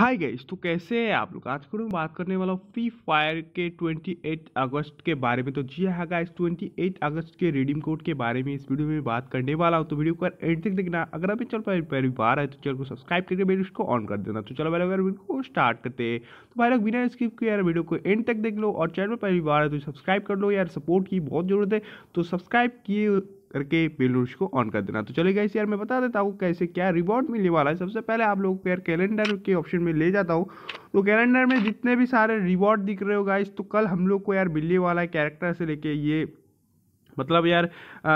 हाय गईस तो कैसे है आप लोग आज मैं बात करने वाला हूँ फ्री फायर के 28 अगस्त के बारे में तो जी हाँ गाइस 28 अगस्त के रिडीम कोड के बारे में इस वीडियो में बात करने वाला हूँ तो वीडियो को एंड तक देखना अगर अभी चल पर पहली बार है तो चैनल को सब्सक्राइब करके मेरे उसको ऑन कर देना तो चलो भाई अगर वीडियो को स्टार्ट करते हैं तो भाई लोग बिना स्किप किए यार वीडियो को एंड तक देख लो और चैनल पर पहली बार है तो सब्सक्राइब कर लो यार सपोर्ट की बहुत ज़रूरत है तो सब्सक्राइब किए करके बेल नोटिस को ऑन कर देना तो चलेगा इस यार मैं बता देता हूँ कैसे क्या रिवॉर्ड मिलने वाला है सबसे पहले आप लोग यार कैलेंडर के ऑप्शन में ले जाता हूँ तो कैलेंडर में जितने भी सारे रिवॉर्ड दिख रहे हो गाइस तो कल हम लोग को यार मिलने वाला है कैरेक्टर से लेके ये मतलब यार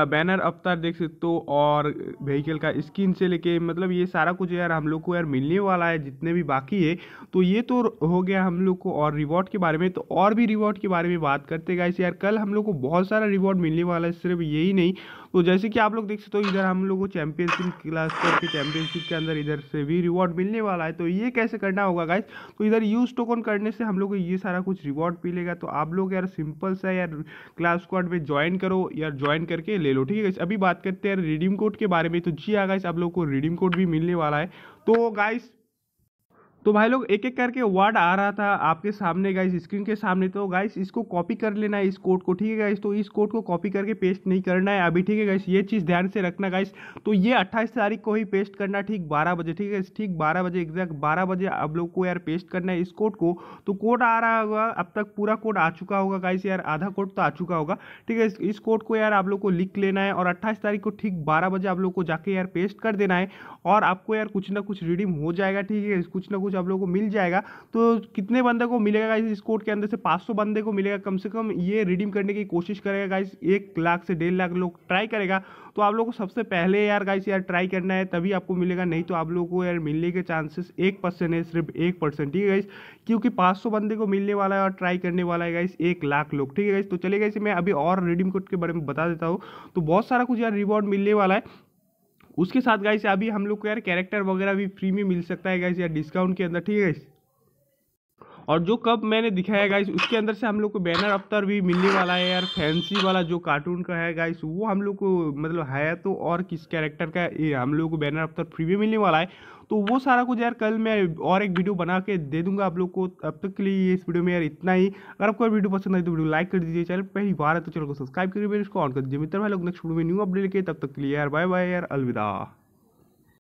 बैनर अवतार देख सकते हो और व्हीकल का स्किन से लेके मतलब ये सारा कुछ यार हम लोग को यार मिलने वाला है जितने भी बाकी है तो ये तो हो गया हम लोग को और रिवॉर्ड के बारे में तो और भी रिवॉर्ड के बारे में बात करते गाइस यार कल हम लोग को बहुत सारा रिवॉर्ड मिलने वाला है सिर्फ यही नहीं तो जैसे कि आप लोग देख सकते हो इधर हम लोग को चैंपियनशिप क्लास करके चैंपियनशिप के अंदर इधर से भी रिवॉर्ड मिलने वाला है तो ये कैसे करना होगा गाइस तो इधर यूज टोकन करने से हम लोग को ये सारा कुछ रिवॉर्ड मिलेगा तो आप लोग यार सिंपल सा यार क्लास स्क्वाड में ज्वाइन करो यार ज्वाइन करके ले लो ठीक है अभी बात करते हैं रिडीम कोड के बारे में तो जी हाँ गाइस आप लोग को रिडीम कोड भी मिलने वाला है तो गाइस तो भाई लोग एक एक करके वर्ड आ रहा था आपके सामने गाइस स्क्रीन के सामने तो गाइस इसको कॉपी कर लेना है इस कोड को ठीक है गाइस तो इस कोड को कॉपी करके पेस्ट नहीं करना है अभी ठीक है गाइस ये चीज़ ध्यान से रखना गाइस तो ये अट्ठाईस तारीख को ही पेस्ट करना ठीक बारह बजे ठीक है ठीक बारह बजे एग्जैक्ट बारह बजे आप लोग को यार पेस्ट करना है इस कोड को तो कोड आ रहा होगा अब तक पूरा कोड आ चुका होगा गाइस यार आधा कोड तो आ चुका होगा ठीक है इस कोड को यार आप लोग को लिख लेना है और अट्ठाईस तारीख को ठीक बारह बजे आप लोग को जाके यार पेस्ट कर देना है और आपको यार कुछ ना कुछ रिडीम हो जाएगा ठीक है कुछ ना कुछ कुछ आप लोगों को मिल जाएगा तो कितने बंदे को मिलेगा गाइस इस कोड के अंदर से 500 बंदे को मिलेगा कम से कम ये रिडीम करने की कोशिश करेगा गाइस एक लाख से डेढ़ लाख लोग ट्राई करेगा तो आप लोगों को सबसे पहले यार गाइस यार ट्राई करना है तभी आपको मिलेगा नहीं तो आप लोगों को यार मिलने के चांसेस एक परसेंट है सिर्फ एक परसेंट ठीक है गाइस क्योंकि 500 बंदे को मिलने वाला है और ट्राई करने वाला है गाइस एक लाख लोग ठीक है गाइस तो चले गाइस मैं अभी और रिडीम कोड के बारे में बता देता हूँ तो बहुत सारा कुछ यार रिवॉर्ड मिलने वाला है उसके साथ गाइस अभी हम लोग को यार कैरेक्टर वगैरह भी फ्री में मिल सकता है गाइस यार डिस्काउंट के अंदर ठीक है गाइस और जो कप मैंने दिखाया गाइस उसके अंदर से हम लोग को बैनर अफ्तर भी मिलने वाला है यार फैंसी वाला जो कार्टून का है गाइस वो हम लोग को मतलब है तो और किस कैरेक्टर का ये हम लोग को बैनर अफ्तर फ्री में मिलने वाला है तो वो सारा कुछ यार कल मैं और एक वीडियो बना के दे दूंगा आप लोग को अब तक के लिए इस वीडियो में यार इतना ही अगर आपको वीडियो पसंद आई तो वीडियो लाइक कर दीजिए चैनल पहली बार है तो चैनल को सब्सक्राइब करिए इसको ऑन कर दीजिए मित्र भाई लोग नेक्स्ट वीडियो में न्यू अपडेट लेके तब तक के लिए यार बाय बाय यार अलविदा